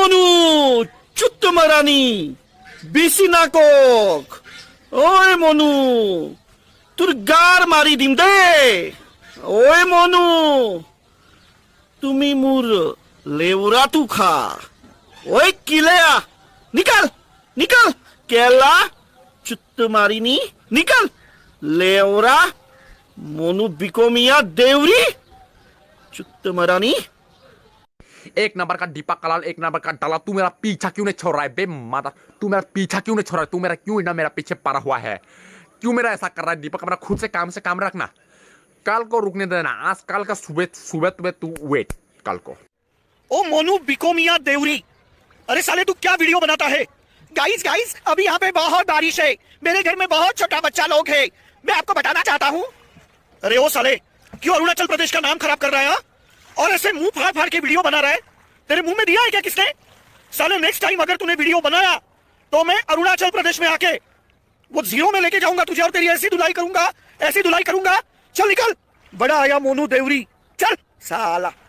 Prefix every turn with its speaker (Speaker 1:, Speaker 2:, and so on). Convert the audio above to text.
Speaker 1: মনু চুত্তমারানি বেশি না কক ওই মনু তোর গার মারি দিম দে ওই মনু তুমি মুর লেউরা তু খা ওই কিলেয়া নিকাল নিকাল কেলা চুত্ত মারিনি নিকাল লেওরা মনু বিকমিয়া দেউরি চুত্ত
Speaker 2: মারানি एक नंबर का दीपक कलाल एक नंबर का डाला तू मेरा पीछा क्यों नहीं छोड़ रहा है बे माता तू मेरा पीछा क्यों नहीं छोड़ रहा है तू मेरा क्यों इतना मेरा पीछे पड़ा हुआ है क्यों मेरा ऐसा कर रहा है दीपक मेरा खुद से काम से काम रखना कल को रुकने देना आज कल का सुबह सुबह तुम्हें तू वेट कल को ओ मोनू बिकोमिया देवरी अरे साले तू क्या वीडियो बनाता है गाइस गाइस
Speaker 3: अभी यहाँ पे बहुत बारिश है मेरे घर में बहुत छोटा बच्चा लोग है मैं आपको बताना चाहता हूँ अरे ओ साले क्यों अरुणाचल प्रदेश का नाम खराब कर रहा है हा? और ऐसे मुंह फाड़ फाड़ के वीडियो बना रहा है तेरे मुंह में दिया है क्या किसने साले नेक्स्ट टाइम अगर तूने वीडियो बनाया तो मैं अरुणाचल प्रदेश में आके वो जीरो में लेके जाऊंगा तुझे और तेरी ऐसी धुलाई करूंगा ऐसी धुलाई करूंगा चल निकल बड़ा आया मोनू देवरी चल साला